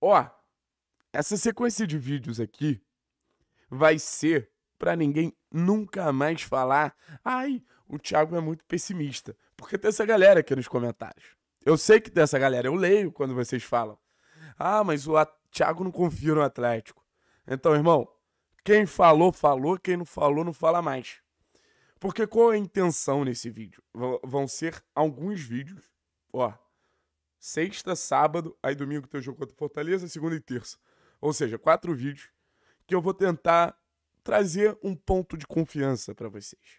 Ó, essa sequência de vídeos aqui vai ser para ninguém nunca mais falar: ai, o Thiago é muito pessimista. Porque tem essa galera aqui nos comentários. Eu sei que tem essa galera, eu leio quando vocês falam. Ah, mas o Thiago não confia no Atlético. Então, irmão, quem falou, falou, quem não falou, não fala mais. Porque qual é a intenção nesse vídeo? V vão ser alguns vídeos, ó, sexta, sábado, aí domingo tem o jogo contra o Fortaleza, segunda e terça. Ou seja, quatro vídeos que eu vou tentar trazer um ponto de confiança para vocês.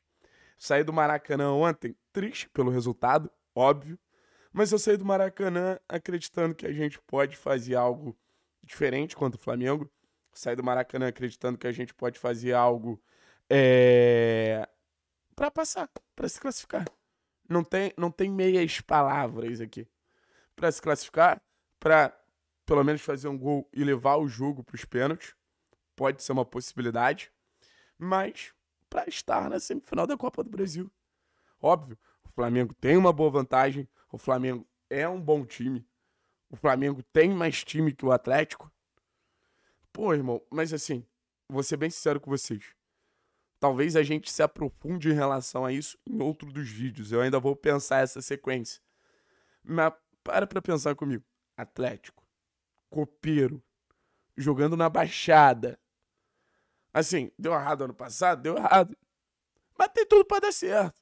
Saí do Maracanã ontem, triste pelo resultado, óbvio, mas eu saí do Maracanã acreditando que a gente pode fazer algo diferente contra o Flamengo. Saí do Maracanã acreditando que a gente pode fazer algo é... Eh, para passar, para se classificar. Não tem, não tem meias palavras aqui para se classificar, para pelo menos fazer um gol e levar o jogo para os pênaltis. Pode ser uma possibilidade. Mas para estar na semifinal da Copa do Brasil. Óbvio, o Flamengo tem uma boa vantagem, o Flamengo é um bom time, o Flamengo tem mais time que o Atlético. Pô, irmão, mas assim, vou ser bem sincero com vocês. Talvez a gente se aprofunde em relação a isso em outro dos vídeos. Eu ainda vou pensar essa sequência. Mas para pra pensar comigo. Atlético, copeiro, jogando na baixada. Assim, deu errado ano passado? Deu errado. Mas tem tudo pra dar certo.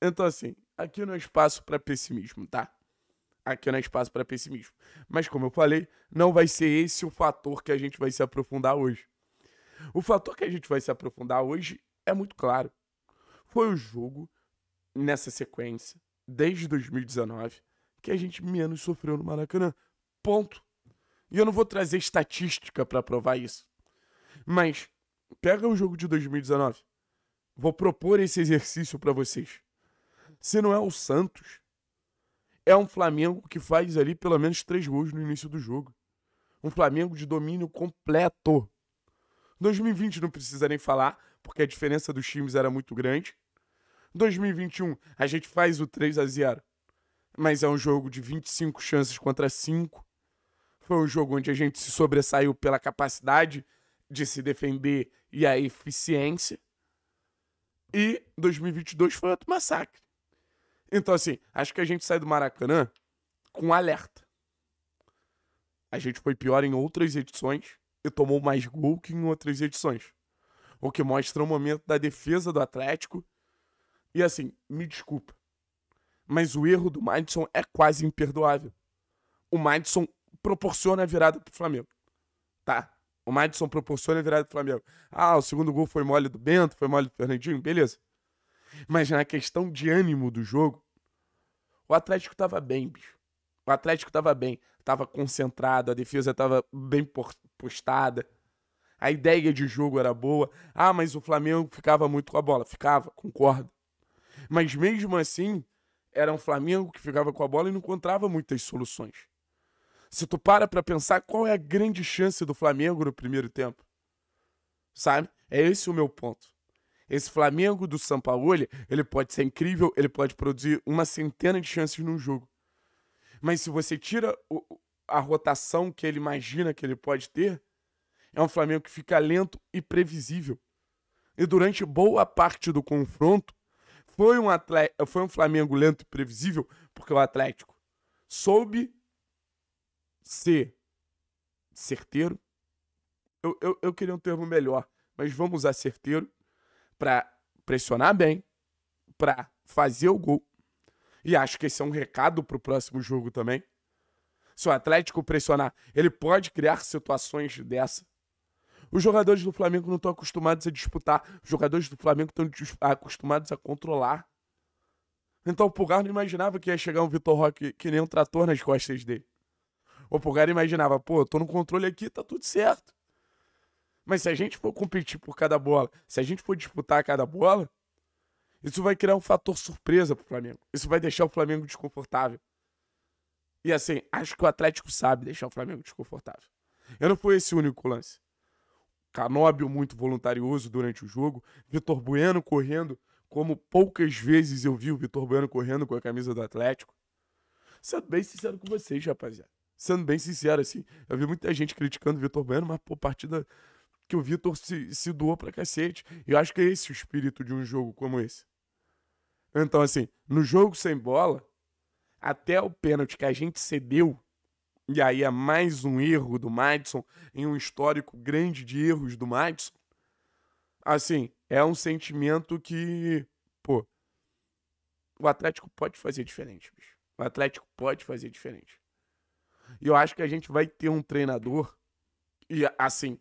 Então, assim, aqui não é espaço para pessimismo, tá? Aqui não é espaço para pessimismo. Mas, como eu falei, não vai ser esse o fator que a gente vai se aprofundar hoje. O fator que a gente vai se aprofundar hoje é muito claro. Foi o jogo nessa sequência, desde 2019, que a gente menos sofreu no Maracanã. Ponto. E eu não vou trazer estatística para provar isso. Mas pega o jogo de 2019. Vou propor esse exercício para vocês. Se não é o Santos, é um Flamengo que faz ali pelo menos três gols no início do jogo. Um Flamengo de domínio completo. 2020 não precisa nem falar, porque a diferença dos times era muito grande. 2021, a gente faz o 3 a 0 mas é um jogo de 25 chances contra 5. Foi um jogo onde a gente se sobressaiu pela capacidade de se defender e a eficiência. E 2022 foi outro massacre. Então, assim, acho que a gente sai do Maracanã com alerta. A gente foi pior em outras edições e tomou mais gol que em outras edições. O que mostra o momento da defesa do Atlético. E assim, me desculpa. Mas o erro do Madison é quase imperdoável. O Madison proporciona a virada pro Flamengo. Tá? O Madison proporciona a virada pro Flamengo. Ah, o segundo gol foi mole do Bento, foi mole do Fernandinho, beleza. Mas na questão de ânimo do jogo, o Atlético tava bem, bicho. O Atlético tava bem, tava concentrado, a defesa tava bem postada. A ideia de jogo era boa. Ah, mas o Flamengo ficava muito com a bola. Ficava, concordo. Mas mesmo assim, era um Flamengo que ficava com a bola e não encontrava muitas soluções. Se tu para pra pensar, qual é a grande chance do Flamengo no primeiro tempo? Sabe? É esse o meu ponto. Esse Flamengo do Sampaoli, ele pode ser incrível, ele pode produzir uma centena de chances num jogo. Mas se você tira o, a rotação que ele imagina que ele pode ter, é um Flamengo que fica lento e previsível. E durante boa parte do confronto, foi um, atleta, foi um Flamengo lento e previsível, porque o Atlético soube ser certeiro. Eu, eu, eu queria um termo melhor, mas vamos usar certeiro para pressionar bem, para fazer o gol. E acho que esse é um recado para o próximo jogo também. Se o Atlético pressionar, ele pode criar situações dessa os jogadores do Flamengo não estão acostumados a disputar. Os jogadores do Flamengo estão acostumados a controlar. Então o Pulgar não imaginava que ia chegar um Vitor Roque que nem um trator nas costas dele. O Pulgar imaginava, pô, tô no controle aqui, tá tudo certo. Mas se a gente for competir por cada bola, se a gente for disputar cada bola, isso vai criar um fator surpresa pro Flamengo. Isso vai deixar o Flamengo desconfortável. E assim, acho que o Atlético sabe deixar o Flamengo desconfortável. Eu não fui esse único lance. Canóbio muito voluntarioso durante o jogo, Vitor Bueno correndo como poucas vezes eu vi o Vitor Bueno correndo com a camisa do Atlético. Sendo bem sincero com vocês, rapaziada. Sendo bem sincero, assim, eu vi muita gente criticando o Vitor Bueno, mas, por partida que o Vitor se, se doou pra cacete. Eu acho que é esse o espírito de um jogo como esse. Então, assim, no jogo sem bola, até o pênalti que a gente cedeu, e aí é mais um erro do Madison em um histórico grande de erros do Madison. Assim, é um sentimento que, pô, o Atlético pode fazer diferente, bicho. O Atlético pode fazer diferente. E eu acho que a gente vai ter um treinador e assim,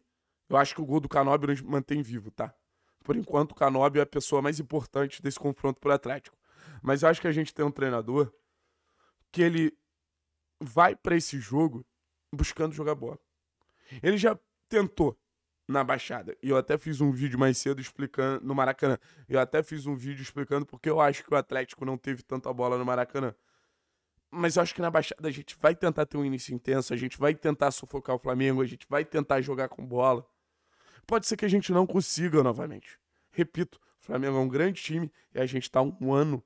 eu acho que o gol do Canóbio nos mantém vivo, tá? Por enquanto, o Canóbio é a pessoa mais importante desse confronto pro Atlético. Mas eu acho que a gente tem um treinador que ele vai para esse jogo buscando jogar bola. Ele já tentou na Baixada. E eu até fiz um vídeo mais cedo explicando no Maracanã. Eu até fiz um vídeo explicando porque eu acho que o Atlético não teve tanta bola no Maracanã. Mas eu acho que na Baixada a gente vai tentar ter um início intenso, a gente vai tentar sufocar o Flamengo, a gente vai tentar jogar com bola. Pode ser que a gente não consiga novamente. Repito, o Flamengo é um grande time e a gente está um ano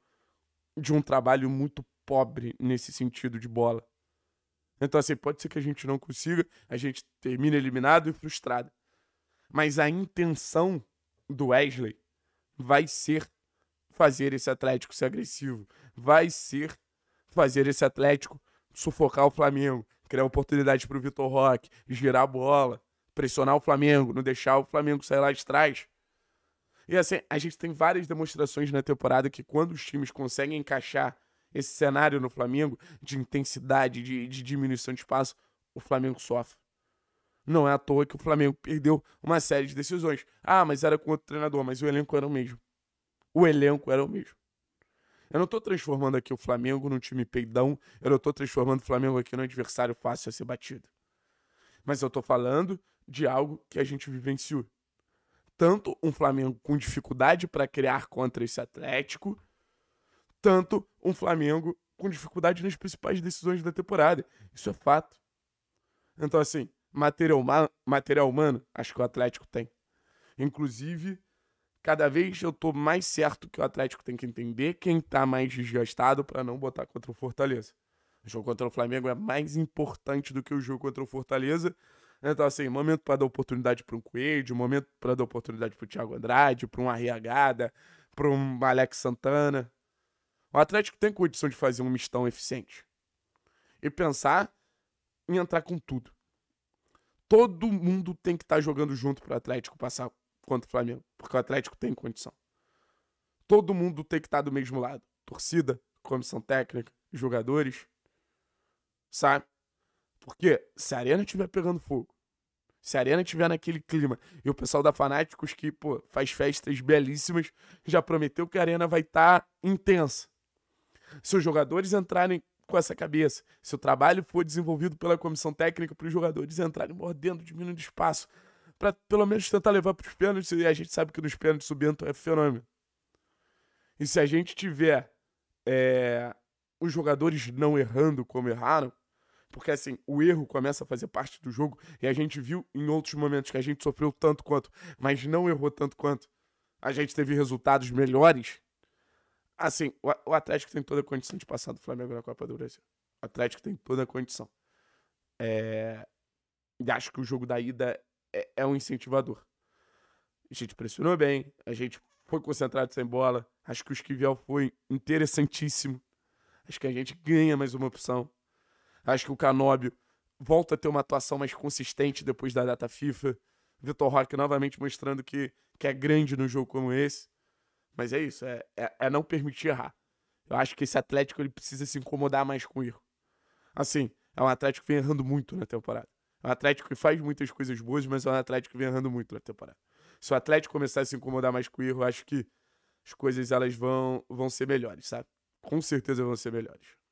de um trabalho muito pobre nesse sentido de bola. Então, assim, pode ser que a gente não consiga, a gente termine eliminado e frustrado. Mas a intenção do Wesley vai ser fazer esse Atlético ser agressivo, vai ser fazer esse Atlético sufocar o Flamengo, criar oportunidade para o Vitor Roque, girar a bola, pressionar o Flamengo, não deixar o Flamengo sair lá de trás. E assim, a gente tem várias demonstrações na temporada que quando os times conseguem encaixar esse cenário no Flamengo de intensidade, de, de diminuição de espaço, o Flamengo sofre. Não é à toa que o Flamengo perdeu uma série de decisões. Ah, mas era com outro treinador, mas o elenco era o mesmo. O elenco era o mesmo. Eu não estou transformando aqui o Flamengo num time peidão, eu não estou transformando o Flamengo aqui num adversário fácil a ser batido. Mas eu estou falando de algo que a gente vivenciou. Tanto um Flamengo com dificuldade para criar contra esse Atlético, tanto um Flamengo com dificuldade nas principais decisões da temporada. Isso é fato. Então, assim, material, humano, material humano, acho que o Atlético tem. Inclusive, cada vez eu tô mais certo que o Atlético tem que entender quem tá mais desgastado para não botar contra o Fortaleza. O jogo contra o Flamengo é mais importante do que o jogo contra o Fortaleza. Então, assim, momento para dar oportunidade para um Coelho, momento para dar oportunidade para o Thiago Andrade, para um Arriagada, para um Alex Santana. O Atlético tem condição de fazer um mistão eficiente. E pensar em entrar com tudo. Todo mundo tem que estar tá jogando junto para o Atlético passar contra o Flamengo, porque o Atlético tem condição. Todo mundo tem que estar tá do mesmo lado. Torcida, comissão técnica, jogadores. Sabe? Porque se a arena estiver pegando fogo, se a arena estiver naquele clima, e o pessoal da Fanáticos que, pô, faz festas belíssimas, já prometeu que a arena vai estar tá intensa. Se os jogadores entrarem com essa cabeça, se o trabalho for desenvolvido pela comissão técnica para os jogadores entrarem mordendo, diminuindo espaço, para pelo menos tentar levar para os pênaltis, e a gente sabe que nos pênaltis o Bento é fenômeno. E se a gente tiver é, os jogadores não errando como erraram, porque assim, o erro começa a fazer parte do jogo, e a gente viu em outros momentos que a gente sofreu tanto quanto, mas não errou tanto quanto. A gente teve resultados melhores Assim, o Atlético tem toda a condição de passar do Flamengo na Copa do Brasil. O Atlético tem toda a condição. É... E acho que o jogo da ida é, é um incentivador. A gente pressionou bem, a gente foi concentrado sem bola. Acho que o Esquivel foi interessantíssimo. Acho que a gente ganha mais uma opção. Acho que o Canóbio volta a ter uma atuação mais consistente depois da data FIFA. Vitor Roque novamente mostrando que, que é grande num jogo como esse. Mas é isso, é, é, é não permitir errar. Eu acho que esse Atlético ele precisa se incomodar mais com o erro. Assim, é um Atlético que vem errando muito na temporada. É um Atlético que faz muitas coisas boas, mas é um Atlético que vem errando muito na temporada. Se o Atlético começar a se incomodar mais com o erro, eu acho que as coisas elas vão, vão ser melhores, sabe? Com certeza vão ser melhores.